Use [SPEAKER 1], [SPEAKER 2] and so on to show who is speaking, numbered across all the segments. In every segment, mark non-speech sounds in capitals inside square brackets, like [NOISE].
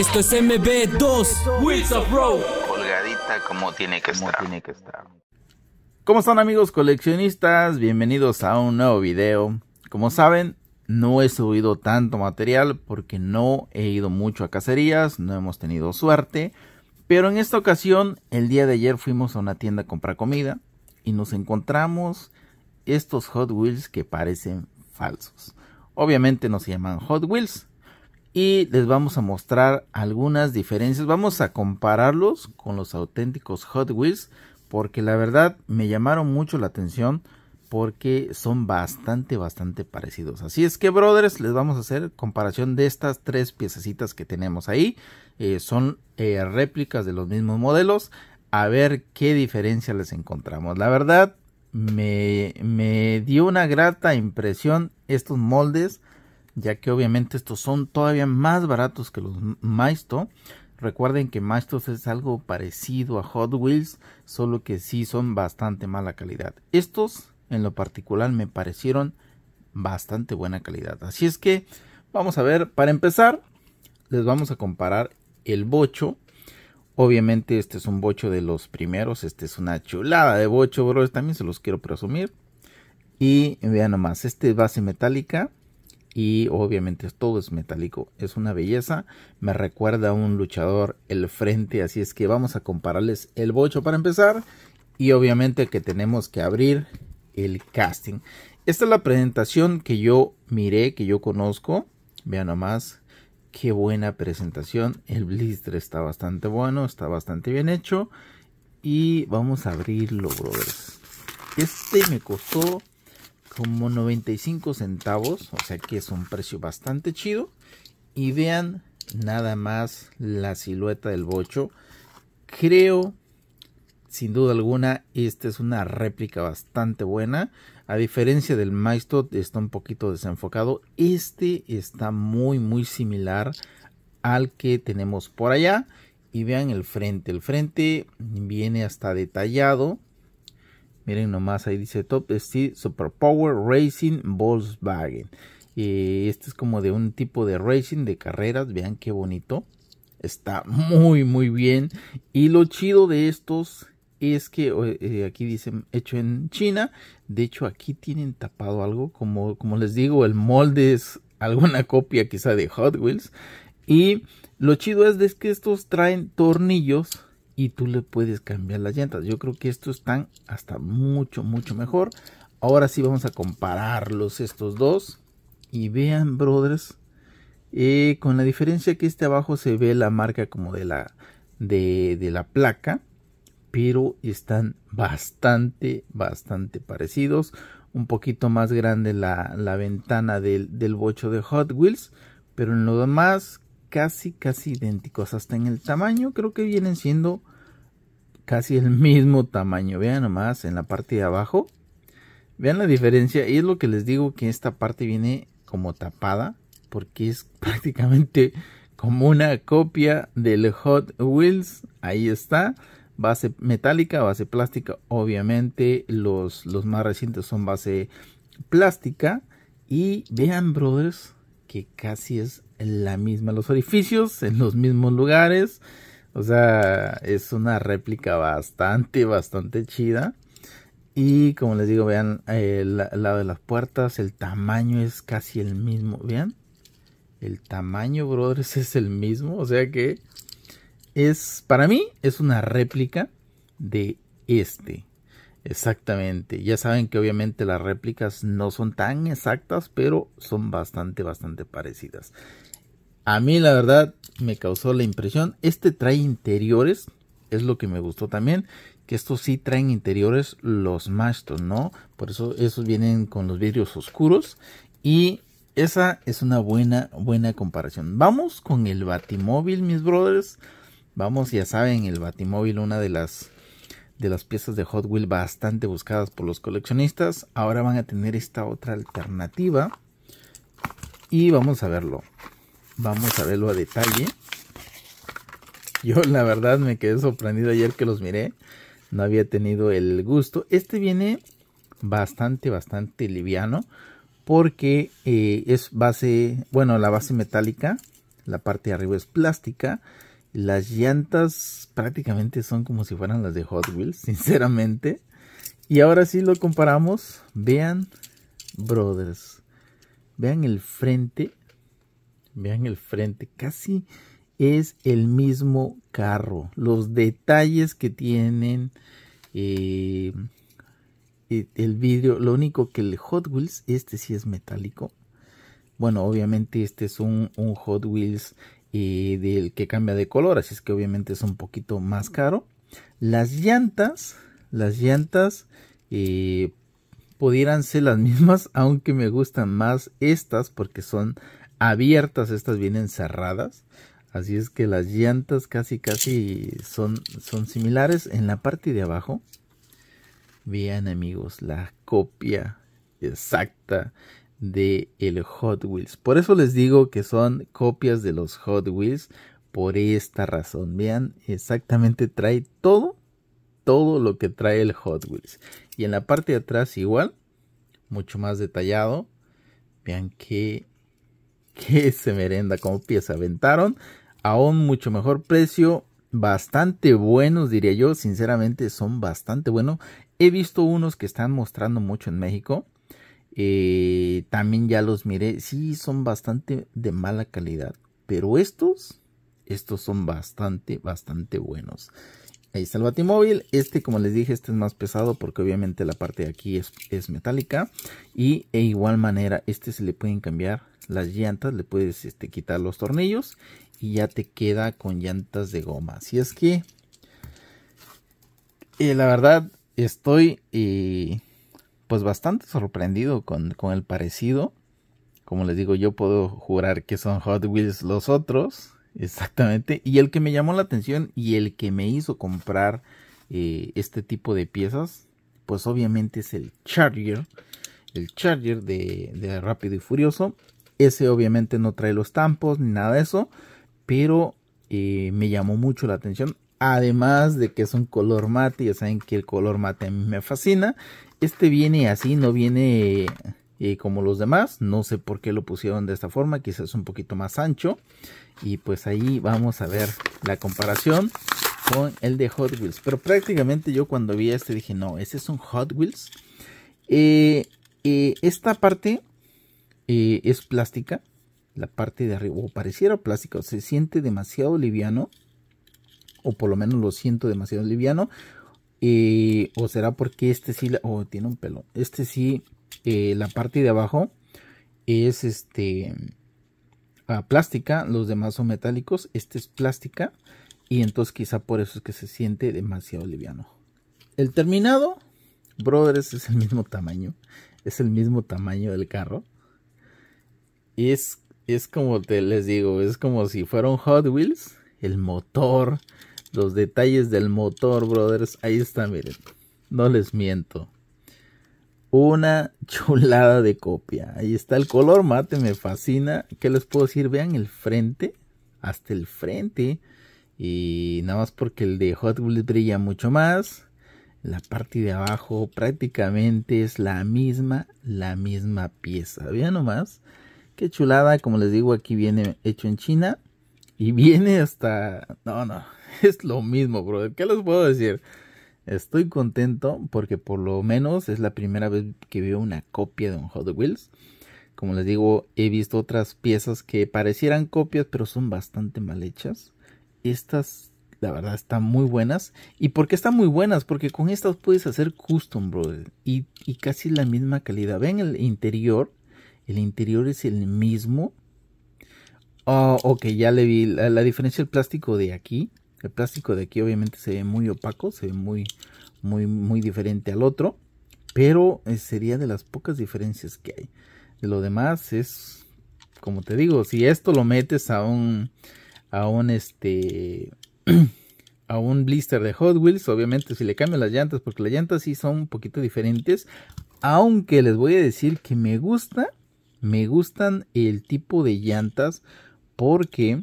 [SPEAKER 1] Esto es MB2 Wheels of Road. Colgadita como tiene que, tiene que estar. ¿Cómo están amigos coleccionistas? Bienvenidos a un nuevo video. Como saben, no he subido tanto material porque no he ido mucho a cacerías, no hemos tenido suerte. Pero en esta ocasión, el día de ayer fuimos a una tienda a comprar comida y nos encontramos estos Hot Wheels que parecen falsos. Obviamente no se llaman Hot Wheels, y les vamos a mostrar algunas diferencias. Vamos a compararlos con los auténticos Hot Wheels porque la verdad me llamaron mucho la atención porque son bastante, bastante parecidos. Así es que, brothers, les vamos a hacer comparación de estas tres piececitas que tenemos ahí. Eh, son eh, réplicas de los mismos modelos. A ver qué diferencia les encontramos. La verdad, me, me dio una grata impresión estos moldes ya que obviamente estos son todavía más baratos que los Maisto. Recuerden que Maisto es algo parecido a Hot Wheels, solo que sí son bastante mala calidad. Estos en lo particular me parecieron bastante buena calidad. Así es que vamos a ver, para empezar les vamos a comparar el bocho. Obviamente este es un bocho de los primeros, este es una chulada de bocho, bro, también se los quiero presumir. Y vean nomás, este es base metálica, y obviamente todo es metálico, es una belleza, me recuerda a un luchador el frente, así es que vamos a compararles el bocho para empezar y obviamente que tenemos que abrir el casting. Esta es la presentación que yo miré, que yo conozco, vean nomás qué buena presentación, el blister está bastante bueno, está bastante bien hecho y vamos a abrirlo brothers. Este me costó como 95 centavos, o sea que es un precio bastante chido. Y vean nada más la silueta del bocho. Creo, sin duda alguna, esta es una réplica bastante buena. A diferencia del maestro está un poquito desenfocado. Este está muy, muy similar al que tenemos por allá. Y vean el frente. El frente viene hasta detallado Miren nomás, ahí dice Top Super Power Racing Volkswagen. Y este es como de un tipo de racing de carreras. Vean qué bonito. Está muy, muy bien. Y lo chido de estos es que eh, aquí dicen hecho en China. De hecho, aquí tienen tapado algo. Como, como les digo, el molde es alguna [LAUGHS] copia quizá de Hot Wheels. Y lo chido es, es que estos traen tornillos y tú le puedes cambiar las llantas. Yo creo que estos están hasta mucho, mucho mejor. Ahora sí vamos a compararlos estos dos. Y vean, brothers, eh, con la diferencia que este abajo se ve la marca como de la, de, la placa. Pero están bastante, bastante parecidos. Un poquito más grande la, ventana del, del bocho de Hot Wheels. Pero en lo demás casi, casi idénticos. Hasta en el tamaño creo que vienen siendo casi el mismo tamaño. Vean nomás en la parte de abajo. Vean la diferencia. Y es lo que les digo que esta parte viene como tapada. Porque es [LAUGHS] prácticamente como una copia del Hot Wheels. Ahí está. Base metálica, base plástica. Obviamente los, los más recientes son base plástica. Y vean, brothers, que casi es la misma, los orificios en los mismos lugares. O sea, es una réplica bastante, bastante chida. Y como les digo, vean eh, el, lado de las puertas, el tamaño es casi el mismo. Vean, el tamaño, brothers, [LAUGHS] es el mismo. O sea que es, para mí, es una réplica de este. Exactamente. Ya saben que obviamente las réplicas no son tan exactas, pero son bastante, bastante parecidas. A mí la verdad me causó la impresión. Este trae interiores, es lo que me gustó también, que estos sí traen interiores los Mashton, ¿no? Por eso esos vienen con los vidrios oscuros y esa es una buena, buena comparación. Vamos con el Batimóvil, mis brothers. Vamos, ya saben, el Batimóvil, una de las de las piezas de Hot Wheels bastante buscadas por los coleccionistas. Ahora van a tener esta otra alternativa. Y vamos a verlo. Vamos a verlo a detalle. Yo la verdad me quedé sorprendido ayer que los miré. No había tenido el gusto. Este viene bastante, bastante liviano. Porque eh, es base, bueno, la base metálica. La parte de arriba es plástica. Las llantas prácticamente son como si fueran las de Hot Wheels, [LAUGHS] sinceramente. Y ahora sí lo comparamos. Vean, brothers. Vean el frente Vean el frente, casi es el mismo carro. Los detalles que tienen eh, eh, el vidrio, lo único que el Hot Wheels, este sí es metálico. Bueno, obviamente este es un, Hot Wheels eh, del que cambia de color, así es que obviamente es un poquito más caro. Las llantas, las llantas pudieran ser las [LAUGHS] mismas, aunque me gustan más estas porque son abiertas, estas vienen cerradas. Así es que las llantas casi casi son, son similares. En la parte de abajo, vean amigos, la copia exacta de el Hot Wheels. Por eso les digo que son copias de los Hot Wheels por esta razón. Vean, exactamente trae todo, todo lo que trae el Hot Wheels. Y en la parte de atrás igual, mucho más detallado. Vean que que se merenda como pieza aventaron a un mucho mejor precio bastante buenos diría yo sinceramente son bastante buenos he visto unos que están mostrando mucho en México eh, también ya los miré sí son bastante de mala calidad pero estos estos son bastante bastante buenos Ahí está el batimóvil. Este, como les dije, este es más pesado porque obviamente la parte de aquí es, es metálica. Y de igual manera, este se le pueden cambiar las llantas, le puedes este, quitar los tornillos y ya te queda con llantas de goma. Así es que, eh, la verdad, estoy eh, pues bastante sorprendido con, el parecido. Como les digo, yo puedo jurar que son Hot Wheels los otros. [LAUGHS] Exactamente. Y el que me llamó la atención y el que me hizo comprar eh, este tipo de piezas, pues obviamente es el Charger. El Charger de Rápido y Furioso. Ese obviamente no trae los tampos ni nada de eso, pero eh, me llamó mucho la atención. Además de que es un color mate, ya saben que el color mate a mí me fascina. Este viene así, no viene eh, como los demás. No sé por qué lo pusieron de esta forma, quizás un poquito más ancho. Y pues ahí vamos a ver la comparación con el de Hot Wheels. Pero prácticamente yo cuando vi este dije, no, Ese es un Hot Wheels. Eh, esta parte eh, es plástica, la parte de arriba, o pareciera plástica, se siente demasiado liviano, o por lo menos lo siento demasiado liviano, eh, o será porque este sí, o tiene un pelo, este sí, eh, la parte de abajo es este ah, plástica, los demás son metálicos, este es plástica, y entonces quizá por eso es que se siente demasiado liviano. El terminado, brothers, es el mismo tamaño, es el mismo tamaño del carro es, es como te les digo, es como si fueron Hot Wheels, el motor, los detalles del motor, brothers, ahí está, miren, no les miento. Una [LAUGHS] chulada de copia. Ahí está el color mate, me fascina. ¿Qué les puedo decir? Vean el frente, hasta el frente. Y nada más porque el de Hot Wheels brilla mucho más. La parte de abajo prácticamente es la misma, la misma pieza. Vean nomás. Qué chulada, como les digo, aquí viene hecho en China. Y viene hasta... No, no, [LAUGHS] es lo mismo, brother. ¿Qué les puedo decir? Estoy contento porque por lo menos es la primera vez que veo una copia de un Hot Wheels. Como les digo, he visto otras piezas que parecieran copias, pero son bastante mal hechas. Estas, la verdad, están muy buenas. ¿Y por qué están muy buenas? Porque con estas puedes hacer custom, brother. Y, y casi la misma calidad. Ven el interior el interior es el mismo. Ah, ok, ya le vi la, diferencia del plástico de aquí. El plástico de aquí obviamente se ve muy opaco, se ve muy, muy, muy diferente al otro. Pero eh, sería de las pocas diferencias que hay. lo demás es, como te digo, si esto lo metes a un, a un este, [CLEARS THROAT] a un blister de Hot Wheels, obviamente si le cambio las llantas, porque las llantas sí son un poquito diferentes. Aunque les voy a decir que me gusta me gustan el tipo de llantas porque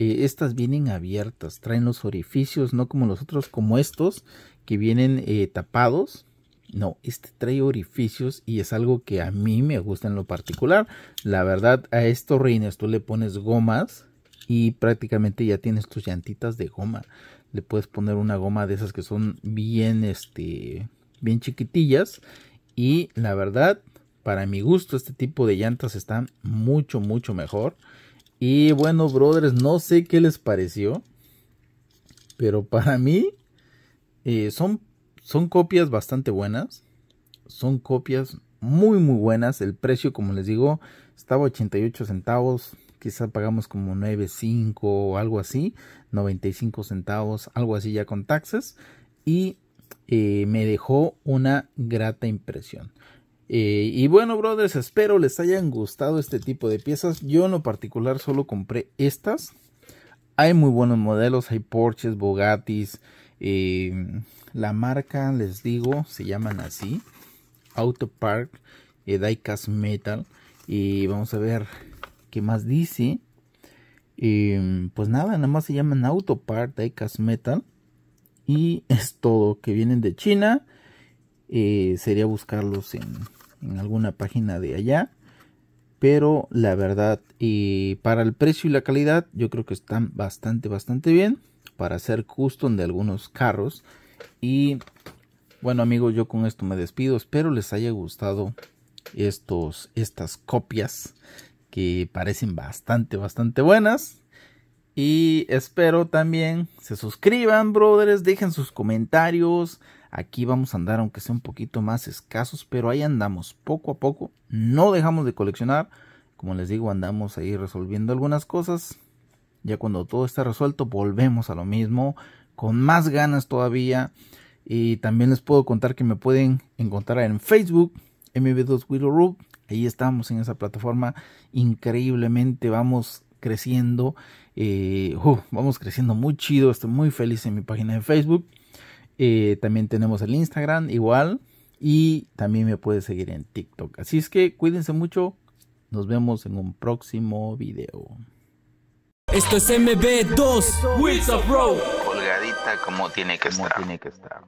[SPEAKER 1] eh, estas vienen abiertas, traen los orificios, no como los otros, como estos que vienen eh, tapados. No, este trae orificios y es algo que a mí me gusta en lo particular. La verdad, a estos reines tú le pones gomas y prácticamente ya tienes tus llantitas de goma. Le puedes poner una goma de esas que son bien, este, bien chiquitillas y la verdad para mi gusto, este tipo de llantas están mucho, mucho mejor. Y bueno, brothers, no sé qué les pareció. Pero para mí, eh, son, son copias bastante buenas. Son copias muy, muy buenas. El precio, como les digo, estaba 88 centavos. Quizá pagamos como 9.5 o algo así. 95 centavos, algo así ya con taxes. Y eh, me dejó una grata impresión. Eh, y bueno, brothers, espero les hayan gustado este tipo de piezas. Yo en lo particular solo compré estas. Hay muy buenos modelos, hay Porsches, Bugattis. Eh, la marca, les digo, se llaman así. Auto Park, eh, Metal. Y vamos a ver qué más dice. pues nada, nada más se llaman Auto Park, Diecast Metal. Y es todo, que vienen de China. sería buscarlos en en alguna página de allá. Pero la verdad, y para el precio y la calidad, yo creo que están bastante, bastante bien para hacer custom de algunos carros. Y bueno amigos, yo con esto me despido. Espero les haya gustado estos, estas copias que parecen bastante, bastante buenas. Y espero también se suscriban, brothers, dejen sus comentarios. Aquí vamos a andar, aunque sea un poquito más escasos, pero ahí andamos poco a poco. No dejamos de coleccionar. Como les digo, andamos ahí resolviendo algunas cosas. Ya cuando todo está resuelto, volvemos a lo mismo, con más ganas todavía. Y también les puedo contar que me pueden encontrar en Facebook, MB2 Willow Ahí estamos en esa plataforma. Increíblemente vamos creciendo. Eh, uh, vamos creciendo muy chido. Estoy muy feliz en mi página de Facebook. Eh, también tenemos el Instagram igual. Y también me puedes seguir en TikTok. Así es que cuídense mucho. Nos vemos en un próximo video. Esto es MB2 Wheels of Road. Colgadita como tiene que Tiene que estar.